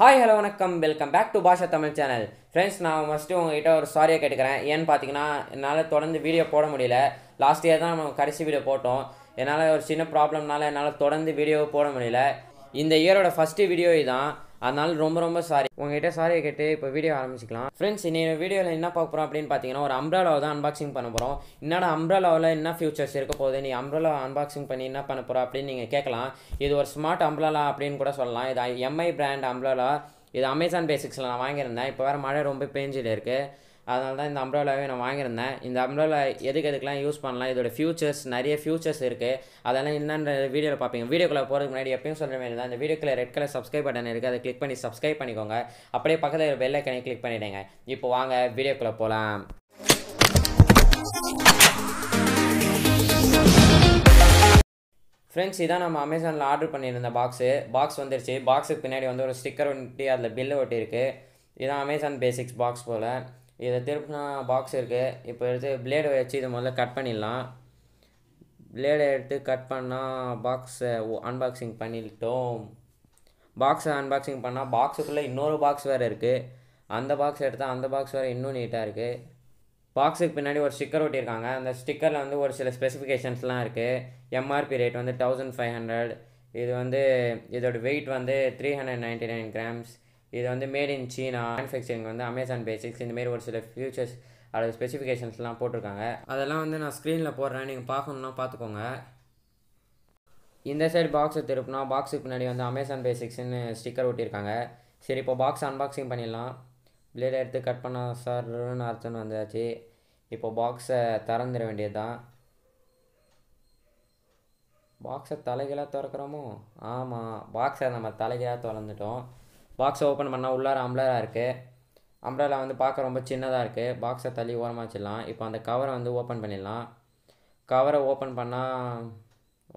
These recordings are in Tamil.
ஹாய் ஹலோ வணக்கம் welcome back to Bhasha Tamil channel friends நான் ஃபஸ்ட்டு உங்ககிட்ட ஒரு சாரியாக கேட்டுக்கிறேன் ஏன்னு பார்த்தீங்கன்னா என்னால் தொடர்ந்து வீடியோ போட முடியல லாஸ்ட் இயர் தான் நம்ம கடைசி வீடியோ போட்டோம் என்னால் ஒரு சின்ன ப்ராப்ளம்னால என்னால் தொடர்ந்து வீடியோ போட முடியல இந்த இயரோட ஃபஸ்ட்டு வீடியோ இதுதான் அதனால ரொம்ப ரொம்ப சாரி உங்ககிட்ட சாரி கேட்டு இப்போ வீடியோ ஆரம்பிச்சிக்கலாம் ஃப்ரெண்ட்ஸ் இன்னைக்கு வீடியோவில் என்ன பார்க்க போகிறோம் அப்படின்னு பார்த்தீங்கன்னா ஒரு அம்ப்ராலாவை தான் அன்பாக்சிங் பண்ண போகிறோம் என்னோட அம்ப்ராலாவில் என்ன ஃபியூச்சர்ஸ் இருக்க போகுது நீ அம்ப்ராலா அன்பாக்சிங் பண்ணி என்ன பண்ண போகிறோம் அப்படின்னு நீங்கள் கேட்கலாம் இது ஒரு ஸ்மார்ட் அம்ப்ராலா அப்படின்னு கூட சொல்லலாம் இது எம்ஐ பிராண்ட் அம்ப்ராலா இது அமேசான் பேசிக்ஸில் நான் வாங்கியிருந்தேன் இப்போ வேறு மழை ரொம்ப பேஞ்சிட்டு இருக்குது அதனால தான் இந்த அம்ப்ராலாவே நான் வாங்கியிருந்தேன் இந்த அம்ப்ராலா எதுக்கு எதுக்கெலாம் யூஸ் பண்ணலாம் இதோட ஃபியூச்சர்ஸ் நிறைய ஃபியூச்சர்ஸ் இருக்குது அதெல்லாம் என்னென்ன வீடியோவில் பார்ப்பீங்க வீடியோக்குள்ளே போகிறதுக்கு முன்னாடி எப்பயும் சொல்கிற மாதிரி இருந்தால் இந்த வீடியோக்குள்ளே ரெட் கலர் சப்ஸ்கிரைப் பட்டன் இருக்குது அதை கிளிக் பண்ணி சப்ஸ்கிரைப் பண்ணிக்கோங்க அப்படியே பக்கத்தில் ஒரு ஐக்கனை கிளிக் பண்ணிவிடுங்க இப்போ வாங்க வீடியோக்குள்ளே போகலாம் ஃப்ரெண்ட்ஸ் இதான் நம்ம அமேசானில் ஆர்டர் பண்ணியிருந்த பாக்ஸு பாக்ஸ் வந்துருச்சு பாக்ஸுக்கு பின்னாடி வந்து ஒரு ஸ்டிக்கர் ஒட்டி அதில் பில்லு ஒட்டி இருக்குது இதுதான் அமேசான் பேசிக்ஸ் பாக்ஸ் போல் இதை திருப்பினா பாக்ஸ் இருக்குது இப்போ எடுத்து பிளேடு வச்சு இதை முதல்ல கட் பண்ணிடலாம் பிளேடை எடுத்து கட் பண்ணால் பாக்ஸை அன்பாக்சிங் பண்ணிட்டோம் பாக்ஸை அன்பாக்சிங் பண்ணால் பாக்ஸுக்குள்ளே இன்னொரு பாக்ஸ் வேறு இருக்குது அந்த பாக்ஸ் எடுத்தால் அந்த பாக்ஸ் வேறு இன்னும் நீட்டாக இருக்குது பாக்ஸுக்கு பின்னாடி ஒரு ஸ்டிக்கர் ஒட்டியிருக்காங்க அந்த ஸ்டிக்கரில் வந்து ஒரு சில ஸ்பெசிஃபிகேஷன்ஸ்லாம் இருக்குது எம்ஆர்பி ரேட் வந்து தௌசண்ட் ஃபைவ் ஹண்ட்ரட் இது வந்து இதோட வெயிட் வந்து three hundred ninety nine grams இது வந்து மேட் இன் சீனா மேனுஃபேக்சரிங் வந்து அமேசான் பேசிக்ஸ் இந்தமாரி ஒரு சில ஃபியூச்சர்ஸ் அதாவது ஸ்பெசிஃபிகேஷன்ஸ்லாம் போட்டிருக்காங்க அதெல்லாம் வந்து நான் ஸ்க்ரீனில் போடுறேன் நீங்கள் பார்க்கணுன்னா பார்த்துக்கோங்க இந்த சைடு பாக்ஸை திருப்பினா பாக்ஸுக்கு பின்னாடி வந்து அமேசான் பேசிக்ஸ்னு ஸ்டிக்கர் ஒட்டியிருக்காங்க சரி இப்போ பாக்ஸ் அன்பாக்சிங் பண்ணிடலாம் பிளேடை எடுத்து கட் பண்ணால் சார்னு அர்த்தம்னு வந்தாச்சு இப்போ பாக்ஸை திறந்துட வேண்டியது தான் பாக்ஸை தலைகளாக திறக்கிறோமோ ஆமாம் பாக்ஸை நம்ம தலைகளாக திறந்துட்டோம் பாக்ஸை ஓப்பன் பண்ணால் உள்ளார அம்ப்ரலா இருக்குது அம்ப்ரலா வந்து பார்க்க ரொம்ப சின்னதாக இருக்குது பாக்ஸை தள்ளி ஓரமாக வச்சிடலாம் இப்போ அந்த கவரை வந்து ஓப்பன் பண்ணிடலாம் கவரை ஓப்பன் பண்ணால்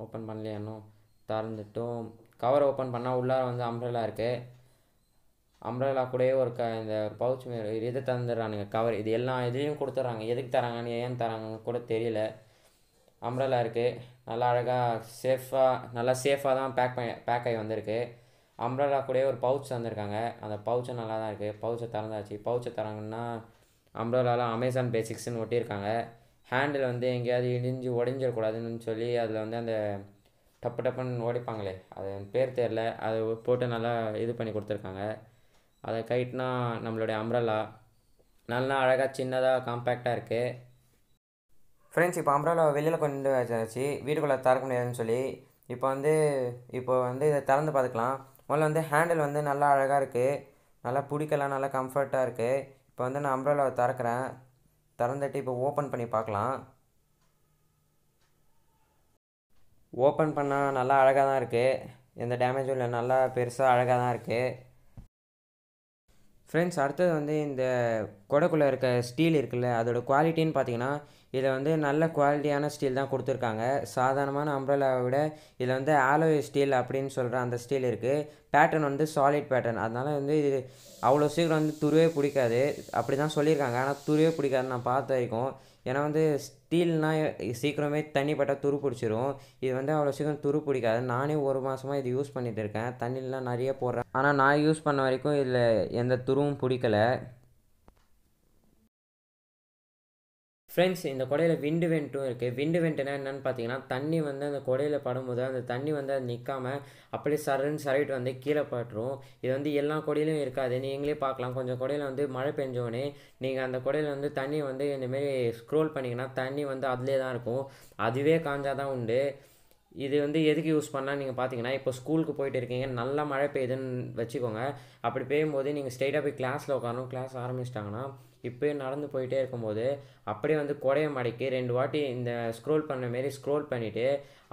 ஓப்பன் பண்ணலையானும் இன்னும் திறந்துட்டும் கவர் ஓப்பன் பண்ணால் உள்ளார வந்து அம்ப்ரலா இருக்குது அம்ப்ரலா கூடயே ஒரு க இந்த பவுச் இதை தந்துடுறானுங்க கவர் இது எல்லா இதுலேயும் கொடுத்துட்றாங்க எதுக்கு தராங்கன்னு ஏன் தராங்கன்னு கூட தெரியல அம்ப்ரலா இருக்குது நல்லா அழகாக சேஃபாக நல்லா சேஃபாக தான் பேக் பண்ணி பேக் ஆகி வந்திருக்கு அம்ப்ரலா கூடயே ஒரு பவுச் தந்திருக்காங்க அந்த பவுச்சும் நல்லா தான் இருக்குது பவுச்சை திறந்தாச்சு பவுச்சை தரங்கன்னா அம்ப்ரல்லாவில் அமேசான் பேசிக்ஸ்னு ஒட்டியிருக்காங்க ஹேண்டில் வந்து எங்கேயாவது இடிஞ்சு உடஞ்சிடக்கூடாதுன்னு சொல்லி அதில் வந்து அந்த டப்பு டப்புன்னு உடைப்பாங்களே அது பேர் தெரில அதை போட்டு நல்லா இது பண்ணி கொடுத்துருக்காங்க அதை கைட்னா நம்மளுடைய அம்ரல்லா நல்லா அழகாக சின்னதாக காம்பேக்டாக இருக்குது ஃப்ரெண்ட்ஸ் இப்போ அம்ரல்லா வெளியில் கொண்டு வச்சாச்சு வீட்டுக்குள்ளே திறக்க முடியாதுன்னு சொல்லி இப்போ வந்து இப்போ வந்து இதை திறந்து பார்த்துக்கலாம் முதல்ல வந்து ஹேண்டில் வந்து நல்லா அழகாக இருக்குது நல்லா பிடிக்கலாம் நல்லா கம்ஃபர்ட்டாக இருக்குது இப்போ வந்து நான் அம்ப்ரலாவை திறக்கிறேன் திறந்துட்டு இப்போ ஓப்பன் பண்ணி பார்க்கலாம் ஓப்பன் பண்ணால் நல்லா அழகாக தான் இருக்குது எந்த டேமேஜும் இல்லை நல்லா பெருசாக அழகாக தான் இருக்குது ஃப்ரெண்ட்ஸ் அடுத்தது வந்து இந்த கொடைக்குள்ளே இருக்க ஸ்டீல் இருக்குல்ல அதோடய குவாலிட்டின்னு பார்த்தீங்கன்னா இதில் வந்து நல்ல குவாலிட்டியான ஸ்டீல் தான் கொடுத்துருக்காங்க சாதாரணமான அம்ப்ரலாவை விட இதில் வந்து ஆலோய் ஸ்டீல் அப்படின்னு சொல்கிற அந்த ஸ்டீல் இருக்குது பேட்டர்ன் வந்து சாலிட் பேட்டர்ன் அதனால் வந்து இது அவ்வளோ சீக்கிரம் வந்து துருவே பிடிக்காது அப்படி தான் சொல்லியிருக்காங்க ஆனால் துருவே பிடிக்காது நான் பார்த்த வரைக்கும் ஏன்னா வந்து ஸ்டீல்னால் சீக்கிரமே தண்ணி பட்டால் துரு பிடிச்சிரும் இது வந்து அவ்வளோ சீக்கிரம் துரு பிடிக்காது நானே ஒரு மாதமாக இது யூஸ் பண்ணிகிட்டு இருக்கேன் தண்ணிலாம் நிறைய போடுறேன் ஆனால் நான் யூஸ் பண்ண வரைக்கும் இதில் எந்த துருவும் பிடிக்கலை ஃப்ரெண்ட்ஸ் இந்த குடையில் விண்டு வெண்ட்டும் இருக்குது விண்டு வெண்ட்டுனா என்னென்னு பார்த்தீங்கன்னா தண்ணி வந்து அந்த குடையில் படும்போது அந்த தண்ணி வந்து அது நிற்காமல் அப்படியே சரன்னு சரைட்டு வந்து கீழே பட்டுரும் இது வந்து எல்லா கொடையிலும் இருக்காது நீங்களே பார்க்கலாம் கொஞ்சம் கொடையில் வந்து மழை பெஞ்சோடனே நீங்கள் அந்த கொடையில் வந்து தண்ணி வந்து இந்தமாரி ஸ்க்ரோல் பண்ணிங்கன்னா தண்ணி வந்து அதிலே தான் இருக்கும் அதுவே தான் உண்டு இது வந்து எதுக்கு யூஸ் பண்ணால் நீங்கள் பார்த்தீங்கன்னா இப்போ ஸ்கூலுக்கு போயிட்டு இருக்கீங்க நல்லா மழை பெய்யுதுன்னு வச்சுக்கோங்க அப்படி பெய்யும்போது நீங்கள் ஸ்ட்ரைட்டாக போய் கிளாஸில் உட்காரணும் கிளாஸ் ஆரம்பிச்சிட்டாங்கன்னா இப்போயும் நடந்து போயிட்டே இருக்கும்போது அப்படியே வந்து குடைய மடக்கி ரெண்டு வாட்டி இந்த ஸ்க்ரோல் பண்ண மாரி ஸ்க்ரோல் பண்ணிவிட்டு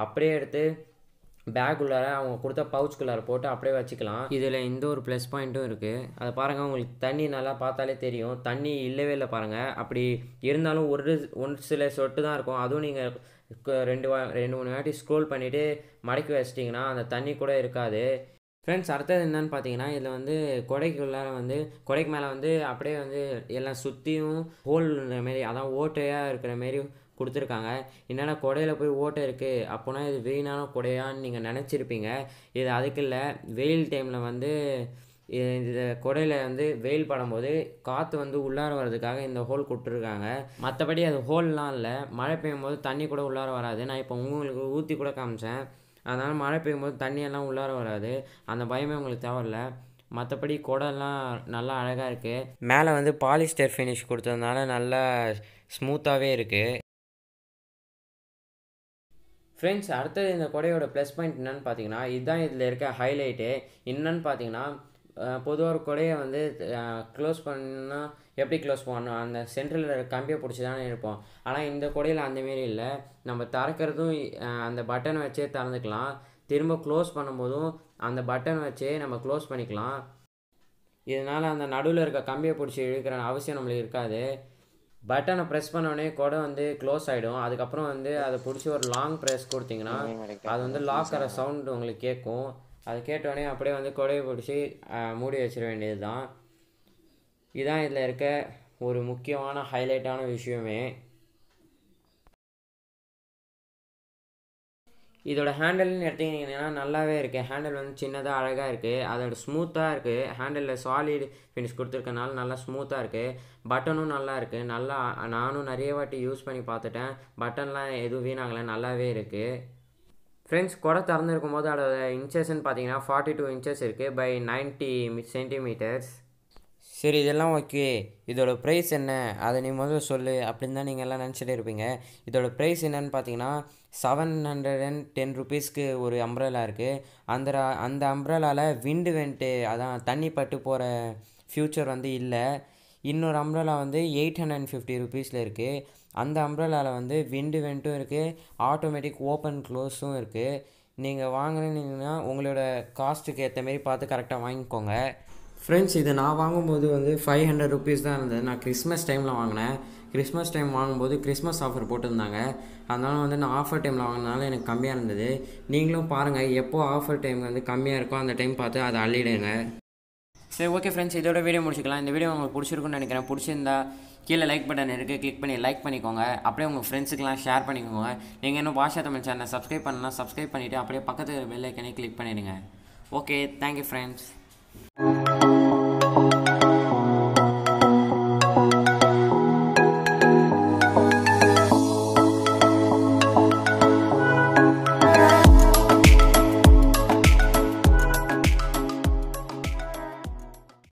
அப்படியே எடுத்து பேக் உள்ளார அவங்க கொடுத்த பவுச்சுக்குள்ளார போட்டு அப்படியே வச்சுக்கலாம் இதில் இந்த ஒரு ப்ளஸ் பாயிண்ட்டும் இருக்குது அதை பாருங்கள் உங்களுக்கு தண்ணி நல்லா பார்த்தாலே தெரியும் தண்ணி இல்லவே இல்லை பாருங்கள் அப்படி இருந்தாலும் ஒரு ஒன்று சில சொட்டு தான் இருக்கும் அதுவும் நீங்கள் ரெண்டு ரெண்டு மூணு வாட்டி ஸ்க்ரோல் பண்ணிவிட்டு மடக்கி வச்சிட்டிங்கன்னா அந்த தண்ணி கூட இருக்காது ஃப்ரெண்ட்ஸ் அடுத்தது என்னென்னு பார்த்தீங்கன்னா இதில் வந்து கொடைக்குள்ளார வந்து கொடைக்கு மேலே வந்து அப்படியே வந்து எல்லாம் சுற்றியும் ஹோல் மாரி அதான் ஓட்டையாக இருக்கிற மாரி கொடுத்துருக்காங்க என்னென்னா கொடையில் போய் ஓட்டை இருக்குது அப்போனா இது வெயினான கொடையான்னு நீங்கள் நினச்சிருப்பீங்க இது அதுக்கு இல்லை வெயில் டைமில் வந்து இந்த கொடையில் வந்து வெயில் படும்போது காற்று வந்து உள்ளார வர்றதுக்காக இந்த ஹோல் கொடுத்துருக்காங்க மற்றபடி அது ஹோல்லாம் இல்லை மழை பெய்யும் போது தண்ணி கூட உள்ளார வராது நான் இப்போ உங்களுக்கு ஊற்றி கூட காமிச்சேன் அதனால் மழை பெய்யும்போது தண்ணியெல்லாம் உள்ளார வராது அந்த பயமே உங்களுக்கு தேவையில்ல மற்றபடி குடம்லாம் நல்லா அழகாக இருக்குது மேலே வந்து பாலிஸ்டர் ஃபினிஷ் கொடுத்ததுனால நல்லா ஸ்மூத்தாகவே இருக்குது ஃப்ரெண்ட்ஸ் அடுத்தது இந்த குடையோட ப்ளஸ் பாயிண்ட் என்னென்னு பார்த்தீங்கன்னா இதுதான் இதில் இருக்க ஹைலைட்டு என்னென்னு பார்த்தீங்கன்னா பொதுவாக ஒரு கொடையை வந்து க்ளோஸ் பண்ணால் எப்படி க்ளோஸ் பண்ணணும் அந்த சென்ட்ரலில் கம்பியை பிடிச்சி தானே இருப்போம் ஆனால் இந்த கொடையில் அந்தமாரி இல்லை நம்ம திறக்கிறதும் அந்த பட்டனை வச்சே திறந்துக்கலாம் திரும்ப க்ளோஸ் பண்ணும்போதும் அந்த பட்டன் வச்சே நம்ம க்ளோஸ் பண்ணிக்கலாம் இதனால் அந்த நடுவில் இருக்க கம்பியை பிடிச்சி இழுக்கிற அவசியம் நம்மளுக்கு இருக்காது பட்டனை ப்ரெஸ் பண்ணோடனே கொடை வந்து க்ளோஸ் ஆகிடும் அதுக்கப்புறம் வந்து அதை பிடிச்சி ஒரு லாங் ப்ரெஸ் கொடுத்தீங்கன்னா அது வந்து லாக் ஆகிற சவுண்டு உங்களுக்கு கேட்கும் அது கேட்டோடனே அப்படியே வந்து கொடையை பிடிச்சி மூடி வச்சிட வேண்டியது தான் இதுதான் இதில் இருக்க ஒரு முக்கியமான ஹைலைட்டான விஷயமே இதோட ஹேண்டில்னு எடுத்துக்கிட்டிங்கன்னா நல்லாவே இருக்குது ஹேண்டில் வந்து சின்னதாக அழகாக இருக்குது அதோட ஸ்மூத்தாக இருக்குது ஹேண்டிலில் சாலிட் ஃபினிஷ் கொடுத்துருக்கனால நல்லா ஸ்மூத்தாக இருக்குது பட்டனும் நல்லா இருக்குது நல்லா நானும் நிறைய வாட்டி யூஸ் பண்ணி பார்த்துட்டேன் பட்டன்லாம் எதுவும் வீணாகலை நல்லாவே இருக்குது ஃப்ரெண்ட்ஸ் குடை திறந்துருக்கும் போது அதோட இன்ச்சஸ்ன்னு பார்த்தீங்கன்னா ஃபார்ட்டி டூ இன்ச்சஸ் இருக்குது பை நைன்ட்டி சென்டிமீட்டர்ஸ் சரி இதெல்லாம் ஓகே இதோடய ப்ரைஸ் என்ன அதை நீ முதல்ல சொல்லு அப்படின்னு தான் நீங்கள் எல்லாம் நினச்சிட்டே இருப்பீங்க இதோடய ப்ரைஸ் என்னன்னு பார்த்தீங்கன்னா செவன் ஹண்ட்ரட் அண்ட் டென் ருபீஸ்க்கு ஒரு அம்ப்ரலா இருக்குது அந்த அந்த அம்ப்ரலாவில் விண்டு வெண்ட்டு அதான் தண்ணி பட்டு போகிற ஃப்யூச்சர் வந்து இல்லை இன்னொரு அம்ப்ரலா வந்து எயிட் ஹண்ட்ரட் அண்ட் ஃபிஃப்டி ருபீஸில் இருக்குது அந்த அம்ப்ரலாவில் வந்து விண்டு வெண்ட்டும் இருக்குது ஆட்டோமேட்டிக் ஓப்பன் க்ளோஸும் இருக்குது நீங்கள் வாங்கினீங்கன்னா உங்களோட காஸ்ட்டுக்கு ஏற்ற மாரி பார்த்து கரெக்டாக வாங்கிக்கோங்க ஃப்ரெண்ட்ஸ் இது நான் வாங்கும்போது வந்து ஃபைவ் ஹண்ட்ரட் ருபீஸ் தான் இருந்தது நான் கிறிஸ்மஸ் டைமில் வாங்கினேன் கிறிஸ்மஸ் டைம் வாங்கும்போது கிறிஸ்மஸ் ஆஃபர் போட்டிருந்தாங்க அதனால வந்து நான் ஆஃபர் டைமில் வாங்கினாலும் எனக்கு கம்மியாக இருந்தது நீங்களும் பாருங்கள் எப்போது ஆஃபர் டைம் வந்து கம்மியாக இருக்கோ அந்த டைம் பார்த்து அதை அள்ளிடுங்க சரி ஓகே ஃப்ரெண்ட்ஸ் இதோட வீடியோ முடிச்சுக்கலாம் இந்த வீடியோ உங்களுக்கு பிடிச்சிருக்குன்னு நினைக்கிறேன் பிடிச்சிருந்தா கீழே லைக் பட்டன் இருக்குது கிளிக் பண்ணி லைக் பண்ணிக்கோங்க அப்படியே உங்கள் ஃப்ரெண்ட்ஸுக்கெலாம் ஷேர் பண்ணிக்கோங்க நீங்கள் இன்னும் பாஷா தமிழ் சேனலை சப்ஸ்கிரைப் பண்ணலாம் சப்ஸ்கிரைப் பண்ணிவிட்டு அப்படியே பக்கத்து பெல்லைக்கனே கிளிக் பண்ணிடுங்க ஓகே தேங்க்யூ ஃப்ரெண்ட்ஸ்